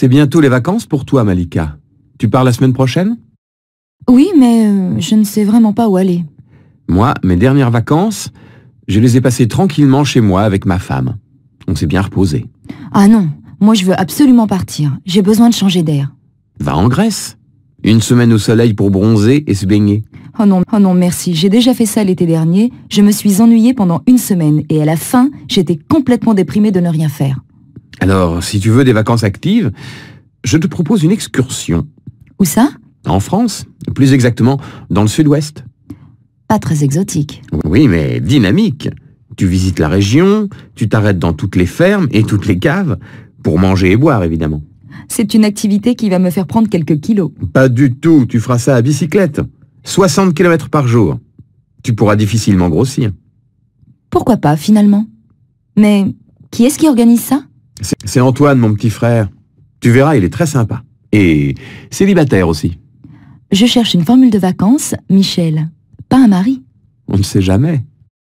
C'est bientôt les vacances pour toi, Malika. Tu pars la semaine prochaine Oui, mais euh, je ne sais vraiment pas où aller. Moi, mes dernières vacances, je les ai passées tranquillement chez moi avec ma femme. On s'est bien reposé. Ah non, moi je veux absolument partir. J'ai besoin de changer d'air. Va en Grèce. Une semaine au soleil pour bronzer et se baigner. Oh non, oh non, merci. J'ai déjà fait ça l'été dernier. Je me suis ennuyée pendant une semaine et à la fin, j'étais complètement déprimée de ne rien faire. Alors, si tu veux des vacances actives, je te propose une excursion. Où ça En France, plus exactement dans le sud-ouest. Pas très exotique. Oui, mais dynamique. Tu visites la région, tu t'arrêtes dans toutes les fermes et toutes les caves, pour manger et boire évidemment. C'est une activité qui va me faire prendre quelques kilos. Pas du tout, tu feras ça à bicyclette. 60 km par jour. Tu pourras difficilement grossir. Pourquoi pas, finalement Mais qui est-ce qui organise ça c'est Antoine, mon petit frère. Tu verras, il est très sympa. Et célibataire aussi. Je cherche une formule de vacances, Michel. Pas un mari. On ne sait jamais.